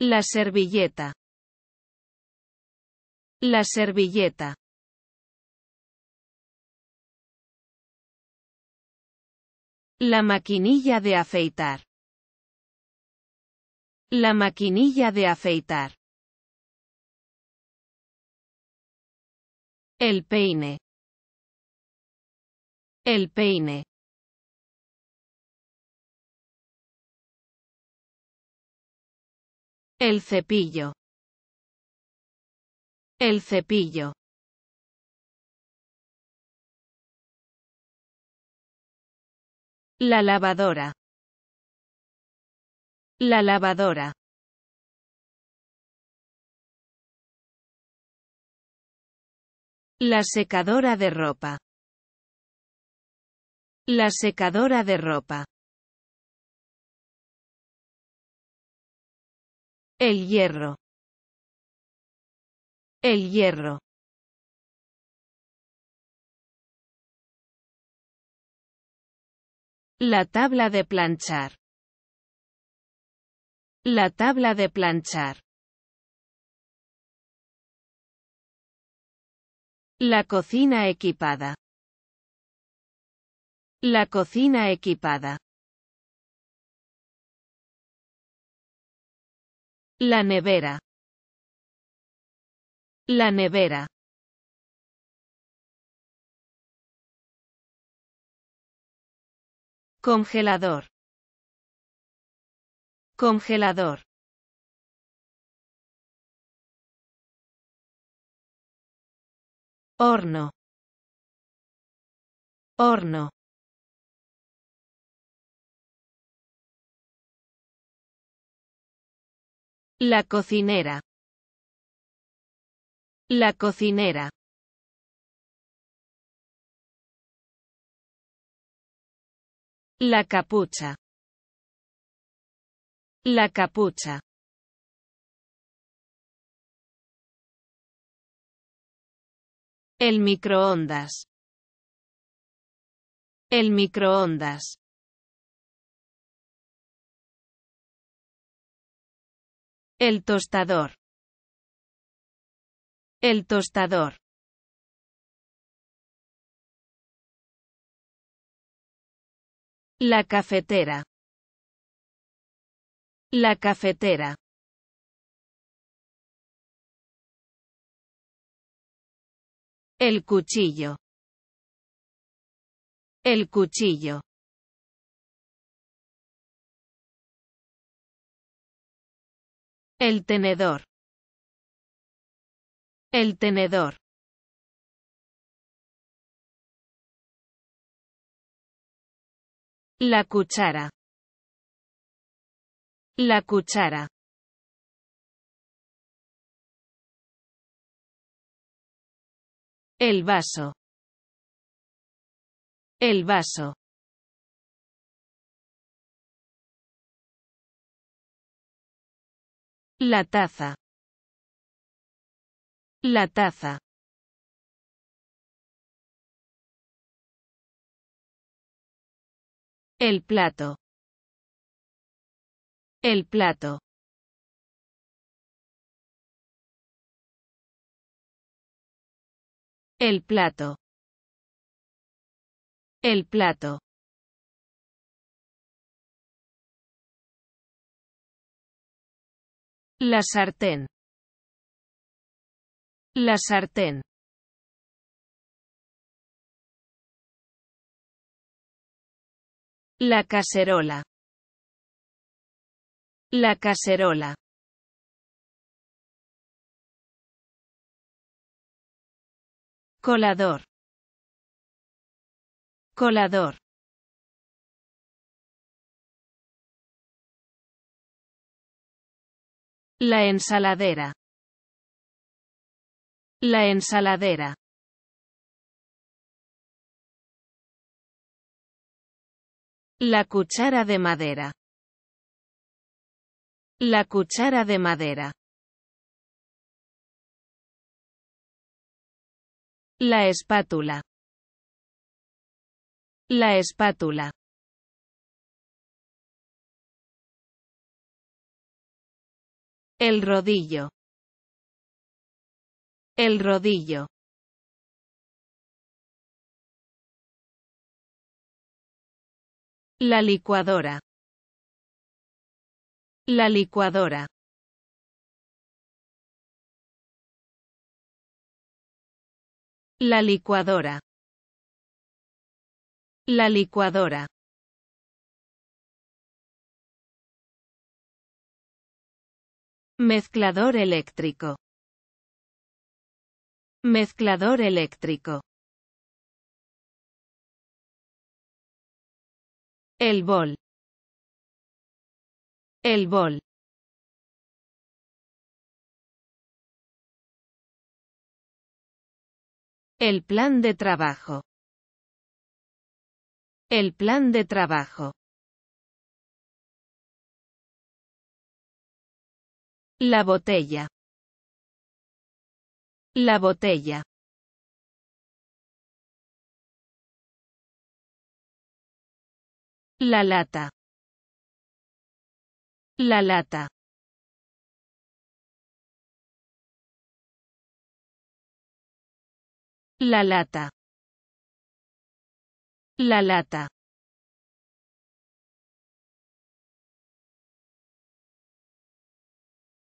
La servilleta. La servilleta. La maquinilla de afeitar. La maquinilla de afeitar. El peine. El peine. El cepillo. El cepillo. La lavadora. La lavadora. La secadora de ropa. La secadora de ropa. El hierro. El hierro. La tabla de planchar. La tabla de planchar. La cocina equipada. La cocina equipada. La nevera. La nevera. Congelador. Congelador. Horno. Horno. La cocinera. La cocinera. La capucha. La capucha. El microondas. El microondas. El tostador. El tostador. La cafetera. La cafetera. El cuchillo. El cuchillo. El tenedor. El tenedor. La cuchara. La cuchara. El vaso. El vaso. La taza. La taza. El plato. El plato. El plato. El plato. La sartén. La sartén. La cacerola. La cacerola. Colador. Colador. La ensaladera. La ensaladera. La cuchara de madera. La cuchara de madera. La espátula. La espátula. El rodillo. El rodillo. La licuadora. La licuadora. La licuadora. La licuadora. Mezclador eléctrico. Mezclador eléctrico. El bol. El bol. El plan de trabajo. El plan de trabajo. La botella. La botella. La lata. La lata. La lata. La lata.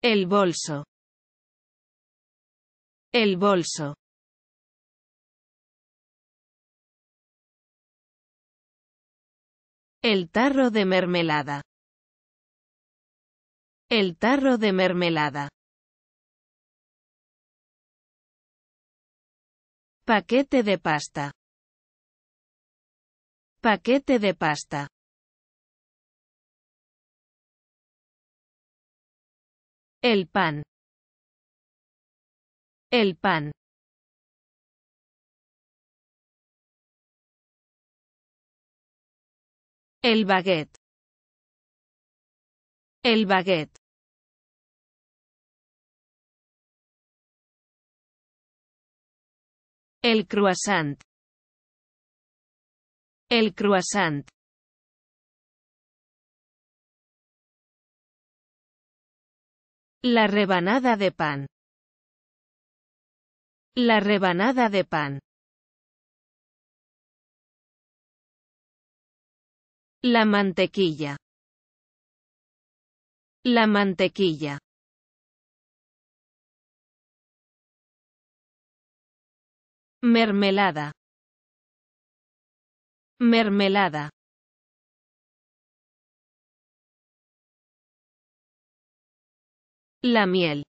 El bolso. El bolso. El tarro de mermelada. El tarro de mermelada. Paquete de pasta. Paquete de pasta. El pan. El pan. El baguette. El baguette. El croissant. El croissant. La rebanada de pan. La rebanada de pan. La mantequilla. La mantequilla. Mermelada. Mermelada. La miel.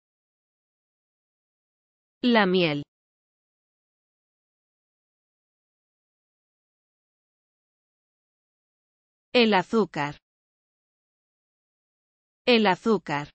La miel. El azúcar. El azúcar.